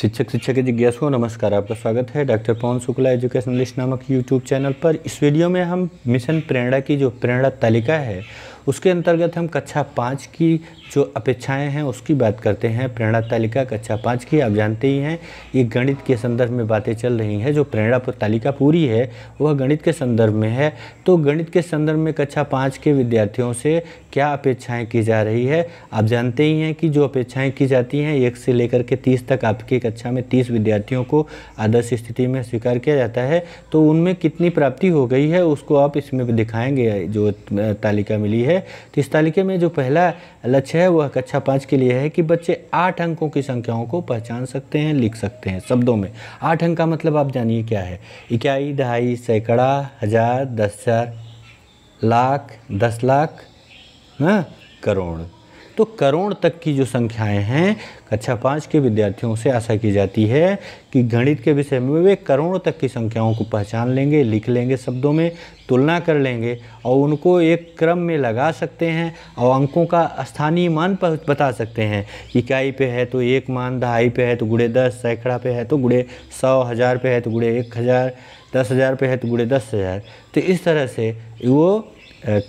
शिक्षक शिक्षक जिज्ञासु को नमस्कार आपका स्वागत है डॉक्टर पवन शुक्ला एजुकेशनलिस्ट नामक यूट्यूब चैनल पर इस वीडियो में हम मिशन प्रेरणा की जो प्रेरणा तालिका है उसके अंतर्गत हम कक्षा पाँच की जो अपेक्षाएं हैं उसकी बात करते हैं प्रेरणा तालिका कक्षा पाँच की आप जानते ही हैं ये गणित के संदर्भ में बातें चल रही हैं जो प्रेरणा तालिका पूरी है वह गणित के संदर्भ में है तो गणित के संदर्भ में कक्षा पाँच के विद्यार्थियों से क्या अपेक्षाएं की जा रही है आप जानते ही हैं कि जो अपेक्षाएँ की जाती हैं एक से लेकर के तीस तक आपकी कक्षा में तीस विद्यार्थियों को आदर्श स्थिति में स्वीकार किया जाता है तो उनमें कितनी प्राप्ति हो गई है उसको आप इसमें दिखाएंगे जो तालिका मिली है है तो इस तालिके में जो पहला लक्ष्य है वह कक्षा पाँच के लिए है कि बच्चे आठ अंकों की संख्याओं को पहचान सकते हैं लिख सकते हैं शब्दों में आठ अंक का मतलब आप जानिए क्या है इक्याई दहाई सैकड़ा हज़ार दस हज़ार लाख दस लाख हाँ, करोड़ तो करोड़ तक की जो संख्याएं हैं कक्षा पाँच के विद्यार्थियों से आशा की जाती है कि गणित के विषय में वे करोड़ों तक की संख्याओं को पहचान लेंगे लिख लेंगे शब्दों में तुलना कर लेंगे और उनको एक क्रम में लगा सकते हैं और अंकों का स्थानीय मान बता सकते हैं इकाई पे है तो एक मान दहाई पे है तो गुड़े दस सैकड़ा पे है तो गुड़े सौ हज़ार पे है तो गुड़े एक हज़ार दस हज़ार पे है तो गुड़े दस हज़ार तो इस तरह से वो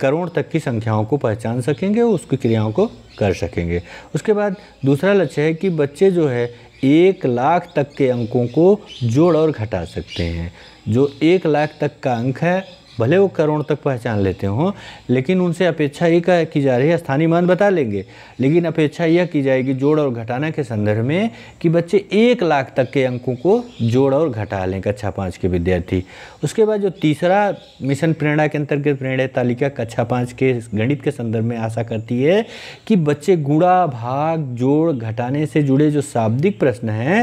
करोड़ तक की संख्याओं को पहचान सकेंगे उसकी क्रियाओं को कर सकेंगे उसके बाद दूसरा लक्ष्य है है कि बच्चे जो है एक लाख तक के अंकों को जोड़ और घटा सकते हैं जो एक लाख तक का अंक है भले वो करोड़ तक पहचान लेते हों लेकिन उनसे अपेक्षा ये की जा रही है स्थानीय मान बता लेंगे लेकिन अपेक्षा यह की जाएगी जोड़ और घटाना के संदर्भ में कि बच्चे एक लाख तक के अंकों को जोड़ और घटा लें कक्षा पाँच के विद्यार्थी उसके बाद जो तीसरा मिशन प्रेरणा के अंतर्गत प्रेरणा तालिका कक्षा पाँच के गणित के संदर्भ में आशा करती है कि बच्चे गुड़ा भाग जोड़ घटाने से जुड़े जो शाब्दिक प्रश्न हैं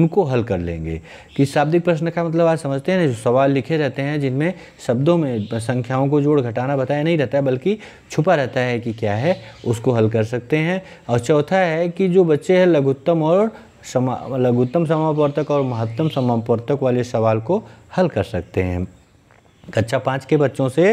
उनको हल कर लेंगे कि शाब्दिक प्रश्न का मतलब आज समझते हैं ना जो सवाल लिखे रहते हैं जिनमें शब्दों में संख्याओं को जोड़ घटाना बताया नहीं रहता है बल्कि छुपा रहता है कि क्या है उसको हल कर सकते हैं और चौथा है कि जो बच्चे हैं लघुत्तम और समा लघुत्तम समापवर्तक और महत्तम समापवर्तक वाले सवाल को हल कर सकते हैं कक्षा पाँच के बच्चों से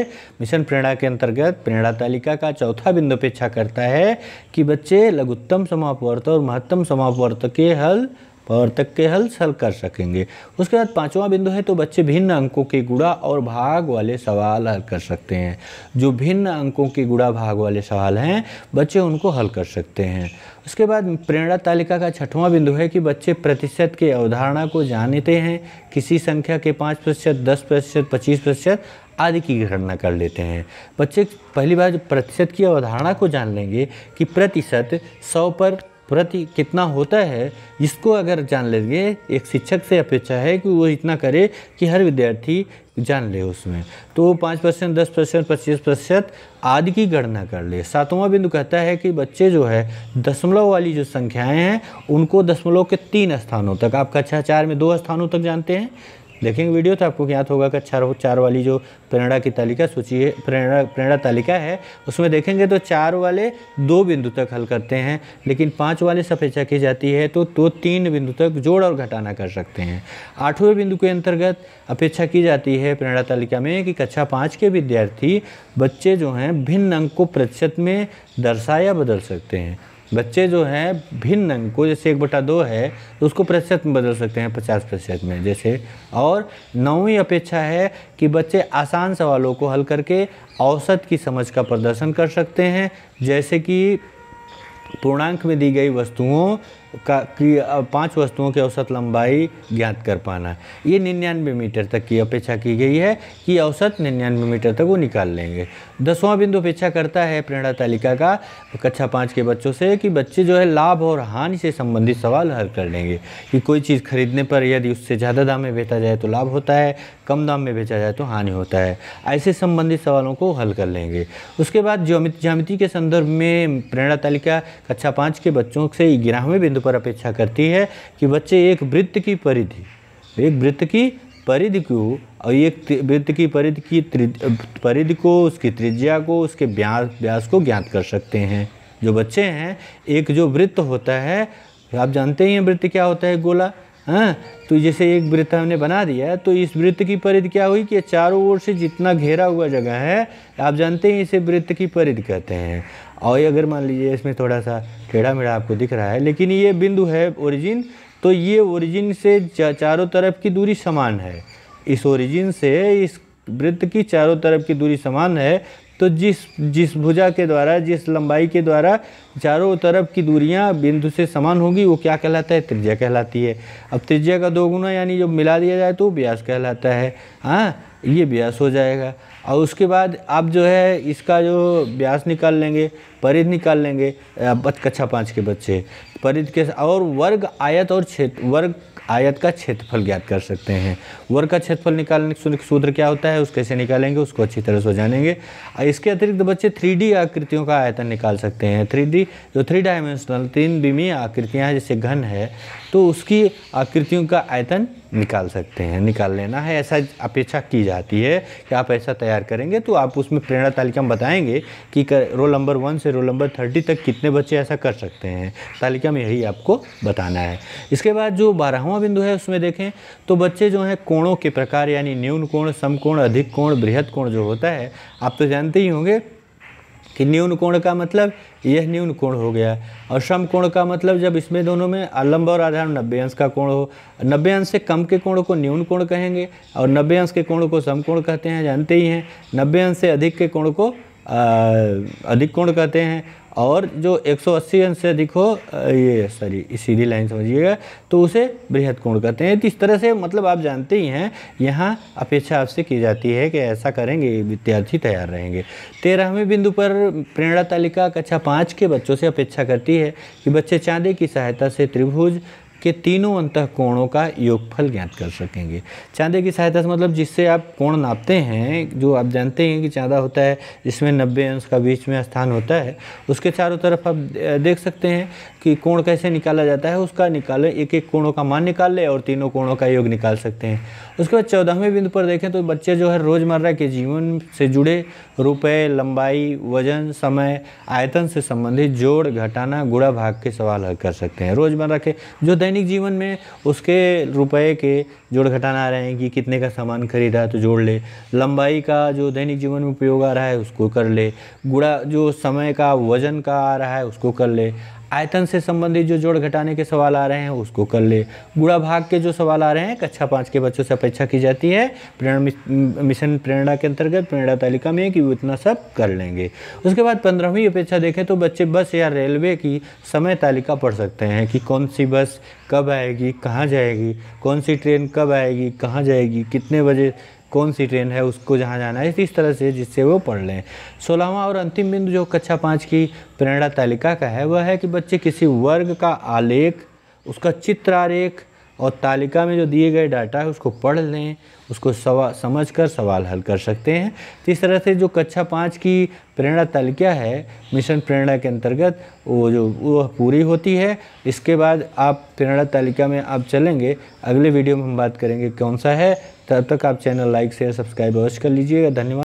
मिशन प्रेरणा के अंतर्गत प्रेरणा तालिका का चौथा बिंदु अपेक्षा करता है कि बच्चे लघुत्तम समापवर्तक और महत्तम समापवर्तक के हल पर तक के हल हल कर सकेंगे उसके बाद पाँचवा बिंदु है तो बच्चे भिन्न अंकों के गुड़ा और भाग वाले सवाल हल कर सकते हैं जो भिन्न अंकों के गुड़ा भाग वाले सवाल हैं बच्चे उनको हल कर सकते हैं उसके बाद प्रेरणा तालिका का छठवां बिंदु है कि बच्चे प्रतिशत के अवधारणा को जानते हैं किसी संख्या के पाँच प्रतिशत दस प्रतिशत पच्चीस प्रतिशत आदि की गणना कर लेते हैं बच्चे पहली बार प्रतिशत की अवधारणा को जान लेंगे कि प्रतिशत सौ पर प्रति कितना होता है इसको अगर जान लेंगे एक शिक्षक से अपेक्षा है कि वो इतना करे कि हर विद्यार्थी जान ले उसमें तो वो पाँच परसेंट दस परसेंट पच्चीस प्रतिशत आदि की गणना कर ले सातवां बिंदु कहता है कि बच्चे जो है दशमलव वाली जो संख्याएं हैं उनको दशमलव के तीन स्थानों तक आप कक्षा चार में दो स्थानों तक जानते हैं देखेंगे वीडियो तो आपको ज्ञात होगा कि चार चार वाली जो प्रेरणा की तालिका सूची है प्रेरणा प्रेरणा तालिका है उसमें देखेंगे तो चार वाले दो बिंदु तक हल करते हैं लेकिन पाँच वाले से अपेक्षा की जाती है तो दो तो तीन बिंदु तक जोड़ और घटाना कर सकते हैं आठवें बिंदु के अंतर्गत अपेक्षा की जाती है प्रेरणा तालिका में कि कक्षा पाँच के विद्यार्थी बच्चे जो हैं भिन्न अंक को प्रतिशत में दर्शाया बदल सकते हैं बच्चे जो हैं भिन्न अंग को जैसे एक बटा दो है तो उसको प्रतिशत में बदल सकते हैं पचास प्रतिशत में जैसे और नौवीं अपेक्षा है कि बच्चे आसान सवालों को हल करके औसत की समझ का प्रदर्शन कर सकते हैं जैसे कि पूर्णांक में दी गई वस्तुओं का पांच वस्तुओं की औसत लंबाई ज्ञात कर पाना ये निन्यानवे मीटर तक की अपेक्षा की गई है कि औसत निन्यानवे मीटर तक वो निकाल लेंगे दसवां बिंदु अपेक्षा करता है प्रेरणा तालिका का कक्षा पाँच के बच्चों से कि बच्चे जो है लाभ और हानि से संबंधित सवाल हल कर लेंगे कि कोई चीज़ खरीदने पर यदि उससे ज़्यादा दाम में बेचा जाए तो लाभ होता है कम दाम में बेचा जाए तो हानि होता है ऐसे संबंधित सवालों को हल कर लेंगे उसके बाद ज्योमित ज्यामिति के संदर्भ में प्रेरणा तालिका कक्षा पाँच के बच्चों से ग्यारहवें बिंदु बिंदु पर अपेक्षा करती है कि बच्चे एक वृत्त की परिधि एक वृत्त की परिधि को और एक वृत्त की परिधि की परिधि को उसकी त्रिज्या को उसके व्यास व्यास को ज्ञात कर सकते हैं जो बच्चे हैं एक जो वृत्त होता है आप जानते ही हैं वृत्त क्या होता है गोला हाँ तो जैसे एक वृत्त हमने बना दिया तो इस वृत्त की परिधि क्या हुई कि चारों ओर से जितना घेरा हुआ जगह है आप जानते हैं इसे वृत्त की परिधि कहते हैं और अगर मान लीजिए इसमें थोड़ा सा टेढ़ा मेढ़ा आपको दिख रहा है लेकिन ये बिंदु है ओरिजिन तो ये ओरिजिन से चारों तरफ की दूरी समान है इस ओरिजिन से इस वृत्त की चारों तरफ की दूरी समान है तो जिस जिस भुजा के द्वारा जिस लंबाई के द्वारा चारों तरफ की दूरियां बिंदु से समान होगी वो क्या कहलाता है त्रिज्या कहलाती है अब त्रिज्या का दोगुना यानी जब मिला दिया जाए तो व्यास कहलाता है हाँ ये व्यास हो जाएगा और उसके बाद आप जो है इसका जो ब्यास निकाल लेंगे परिध निकाल लेंगे कक्षा पाँच के बच्चे परिध के और वर्ग आयत और क्षेत्र वर्ग आयत का क्षेत्रफल ज्ञात कर सकते हैं वर्ग का क्षेत्रफल निकालने के सूत्र क्या होता है उस कैसे निकालेंगे उसको अच्छी तरह से जानेंगे इसके अतिरिक्त बच्चे थ्री आकृतियों का आयतन निकाल सकते हैं थ्री जो थ्री डायमेंशनल तीन बीमी आकृतियाँ जैसे घन है तो उसकी आकृतियों का आयतन निकाल सकते हैं निकाल लेना है ऐसा अपेक्षा की जाती है कि आप ऐसा तैयार करेंगे तो आप उसमें प्रेरणा तालिका में बताएंगे कि रोल नंबर वन से से रोल नंबर थर्टी तक कितने बच्चे ऐसा कर सकते हैं तालिका में यही आपको बताना है इसके बाद जो बारहवा बिंदु है उसमें देखें तो बच्चे जो हैं कोणों के प्रकार यानी न्यून कोण समकोण अधिक कोण बृहद कोण जो होता है आप तो जानते ही होंगे कि न्यून कोण का मतलब यह न्यून कोण हो गया और सम कोण का मतलब जब इसमें दोनों में अलंब और आधार नब्बे अंश का कोण हो नब्बे अंश से कम के कोण को न्यून कोण कहेंगे और नब्बे अंश के कोण को सम कोण कहते हैं जानते ही हैं नब्बे अंश से अधिक के कोण को अधिक कोण कहते हैं और जो 180 अंश से अधिक हो ये सॉरी सीधी लाइन समझिएगा तो उसे बृहद कोण कहते हैं तो इस तरह से मतलब आप जानते ही हैं यहाँ अपेक्षा आपसे की जाती है कि ऐसा करेंगे विद्यार्थी तैयार रहेंगे तेरहवें बिंदु पर प्रेरणा तालिका कक्षा पाँच के बच्चों से अपेक्षा करती है कि बच्चे चांदे की सहायता से त्रिभुज के तीनों अंत कोणों का योगफल ज्ञात कर सकेंगे चांदे की सहायता से मतलब जिससे आप कोण नापते हैं जो आप जानते हैं कि चांदा होता है जिसमें नब्बे अंश का बीच में स्थान होता है उसके चारों तरफ आप देख सकते हैं कि कोण कैसे निकाला जाता है उसका निकालें एक एक कोणों का मान निकाल लें और तीनों कोणों का योग निकाल सकते हैं उसके बाद चौदहवें बिंदु पर देखें तो बच्चे जो है रोज़मर्रा के जीवन से जुड़े रुपए लंबाई वजन समय आयतन से संबंधित जोड़ घटाना गुड़ा भाग के सवाल हल कर सकते हैं रोज़मर्रा के जो दैनिक जीवन में उसके रुपये के जोड़ घटाना आ रहे हैं कि कितने का सामान खरीदा है तो जोड़ ले लंबाई का जो दैनिक जीवन में उपयोग आ रहा है उसको कर ले गुड़ा जो समय का वजन का आ रहा है उसको कर ले आयतन से संबंधित जो जोड़ घटाने के सवाल आ रहे हैं उसको कर ले गुड़ा भाग के जो सवाल आ रहे हैं कक्षा पाँच के बच्चों से अपेक्षा की जाती है प्रेरणा मिशन प्रेरणा के अंतर्गत प्रेरणा तालिका में कि वो इतना सब कर लेंगे उसके बाद पंद्रहवीं अपेक्षा देखें तो बच्चे बस या रेलवे की समय तालिका पढ़ सकते हैं कि कौन सी बस कब आएगी कहाँ जाएगी कौन सी ट्रेन कब आएगी कहाँ जाएगी कितने बजे कौन सी ट्रेन है उसको जहाँ जाना है इस तरह से जिससे वो पढ़ लें सोलहवां और अंतिम बिंदु जो कक्षा पाँच की प्रेरणा तालिका का है वह है कि बच्चे किसी वर्ग का आलेख उसका चित्र आरेख और तालिका में जो दिए गए डाटा है उसको पढ़ लें उसको सवा समझ कर सवाल हल कर सकते हैं तो इस तरह से जो कक्षा पाँच की प्रेरणा तालिका है मिशन प्रेरणा के अंतर्गत वो जो वो पूरी होती है इसके बाद आप प्रेरणा तालिका में आप चलेंगे अगले वीडियो में हम बात करेंगे कौन सा है तब तक आप चैनल लाइक शेयर सब्सक्राइब अवश्य कर लीजिएगा धन्यवाद